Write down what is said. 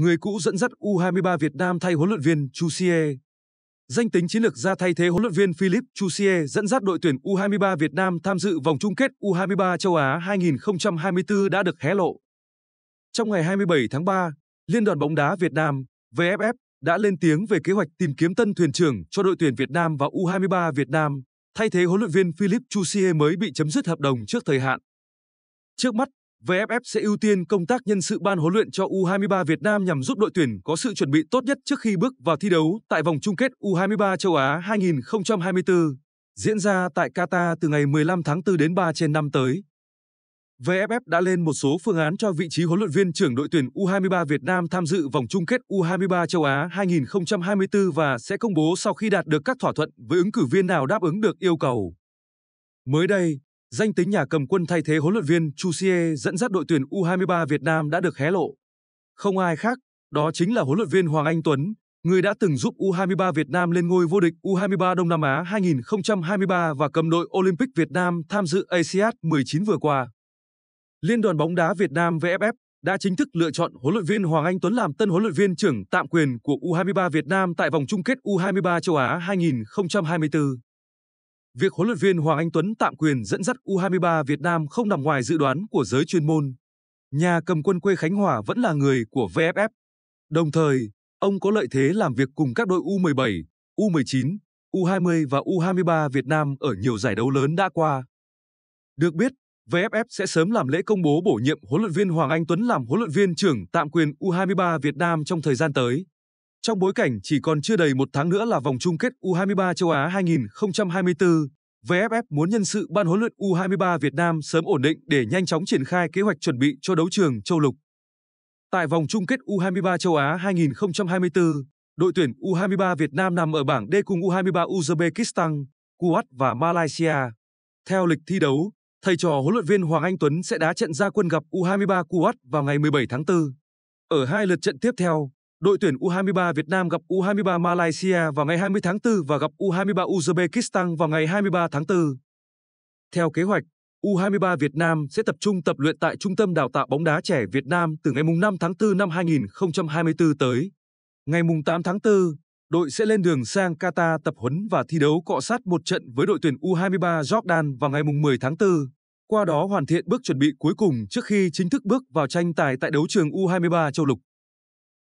người cũ dẫn dắt U23 Việt Nam thay huấn luyện viên Chusie. Danh tính chiến lược ra thay thế huấn luyện viên Philip Chusie dẫn dắt đội tuyển U23 Việt Nam tham dự vòng chung kết U23 châu Á 2024 đã được hé lộ. Trong ngày 27 tháng 3, Liên đoàn bóng đá Việt Nam VFF đã lên tiếng về kế hoạch tìm kiếm tân thuyền trưởng cho đội tuyển Việt Nam và U23 Việt Nam, thay thế huấn luyện viên Philip Chusie mới bị chấm dứt hợp đồng trước thời hạn. Trước mắt, VFF sẽ ưu tiên công tác nhân sự ban huấn luyện cho U23 Việt Nam nhằm giúp đội tuyển có sự chuẩn bị tốt nhất trước khi bước vào thi đấu tại vòng chung kết U23 châu Á 2024 diễn ra tại Qatar từ ngày 15 tháng 4 đến 3 trên năm tới. VFF đã lên một số phương án cho vị trí huấn luyện viên trưởng đội tuyển U23 Việt Nam tham dự vòng chung kết U23 châu Á 2024 và sẽ công bố sau khi đạt được các thỏa thuận với ứng cử viên nào đáp ứng được yêu cầu. Mới đây, Danh tính nhà cầm quân thay thế huấn luyện viên Chu Xie dẫn dắt đội tuyển U23 Việt Nam đã được hé lộ. Không ai khác, đó chính là huấn luyện viên Hoàng Anh Tuấn, người đã từng giúp U23 Việt Nam lên ngôi vô địch U23 Đông Nam Á 2023 và cầm đội Olympic Việt Nam tham dự ASEAN 19 vừa qua. Liên đoàn bóng đá Việt Nam VFF đã chính thức lựa chọn huấn luyện viên Hoàng Anh Tuấn làm tân huấn luyện viên trưởng tạm quyền của U23 Việt Nam tại vòng chung kết U23 châu Á 2024. Việc huấn luyện viên Hoàng Anh Tuấn tạm quyền dẫn dắt U23 Việt Nam không nằm ngoài dự đoán của giới chuyên môn. Nhà cầm quân quê Khánh Hòa vẫn là người của VFF. Đồng thời, ông có lợi thế làm việc cùng các đội U17, U19, U20 và U23 Việt Nam ở nhiều giải đấu lớn đã qua. Được biết, VFF sẽ sớm làm lễ công bố bổ nhiệm huấn luyện viên Hoàng Anh Tuấn làm huấn luyện viên trưởng tạm quyền U23 Việt Nam trong thời gian tới. Trong bối cảnh chỉ còn chưa đầy một tháng nữa là vòng chung kết U23 châu Á 2024, VFF muốn nhân sự ban huấn luyện U23 Việt Nam sớm ổn định để nhanh chóng triển khai kế hoạch chuẩn bị cho đấu trường châu lục. Tại vòng chung kết U23 châu Á 2024, đội tuyển U23 Việt Nam nằm ở bảng D cùng U23 Uzbekistan, Kuwait và Malaysia. Theo lịch thi đấu, thầy trò huấn luyện viên Hoàng Anh Tuấn sẽ đá trận ra quân gặp U23 Kuwait vào ngày 17 tháng 4. Ở hai lượt trận tiếp theo, Đội tuyển U23 Việt Nam gặp U23 Malaysia vào ngày 20 tháng 4 và gặp U23 Uzbekistan vào ngày 23 tháng 4. Theo kế hoạch, U23 Việt Nam sẽ tập trung tập luyện tại Trung tâm Đào tạo bóng đá trẻ Việt Nam từ ngày 5 tháng 4 năm 2024 tới. Ngày 8 tháng 4, đội sẽ lên đường sang Qatar tập huấn và thi đấu cọ sát một trận với đội tuyển U23 Jordan vào ngày 10 tháng 4, qua đó hoàn thiện bước chuẩn bị cuối cùng trước khi chính thức bước vào tranh tài tại đấu trường U23 châu lục.